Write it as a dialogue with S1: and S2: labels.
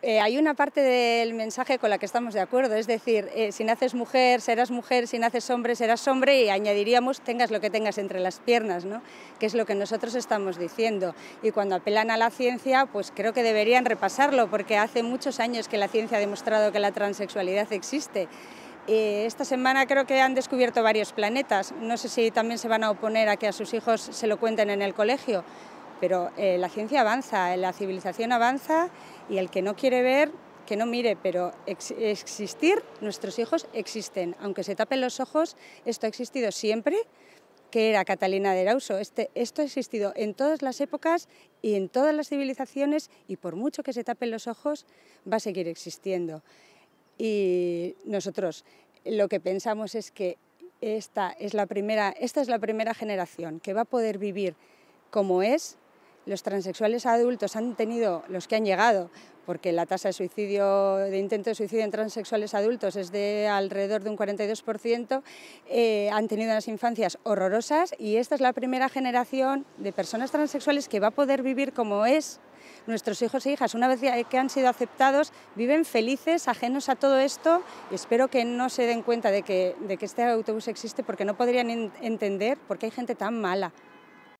S1: Eh, hay una parte del mensaje con la que estamos de acuerdo, es decir, eh, si naces mujer, serás mujer, si naces hombre, serás hombre y añadiríamos tengas lo que tengas entre las piernas, ¿no? que es lo que nosotros estamos diciendo. Y cuando apelan a la ciencia, pues creo que deberían repasarlo, porque hace muchos años que la ciencia ha demostrado que la transexualidad existe. Eh, esta semana creo que han descubierto varios planetas, no sé si también se van a oponer a que a sus hijos se lo cuenten en el colegio pero eh, la ciencia avanza, la civilización avanza y el que no quiere ver, que no mire, pero existir, nuestros hijos existen. Aunque se tapen los ojos, esto ha existido siempre, que era Catalina de Arauso. Este, esto ha existido en todas las épocas y en todas las civilizaciones y por mucho que se tapen los ojos, va a seguir existiendo. Y nosotros lo que pensamos es que esta es la primera, esta es la primera generación que va a poder vivir como es los transexuales adultos han tenido, los que han llegado, porque la tasa de suicidio, de intento de suicidio en transexuales adultos es de alrededor de un 42%, eh, han tenido unas infancias horrorosas y esta es la primera generación de personas transexuales que va a poder vivir como es. Nuestros hijos e hijas, una vez que han sido aceptados, viven felices, ajenos a todo esto. Y espero que no se den cuenta de que, de que este autobús existe porque no podrían entender por qué hay gente tan mala.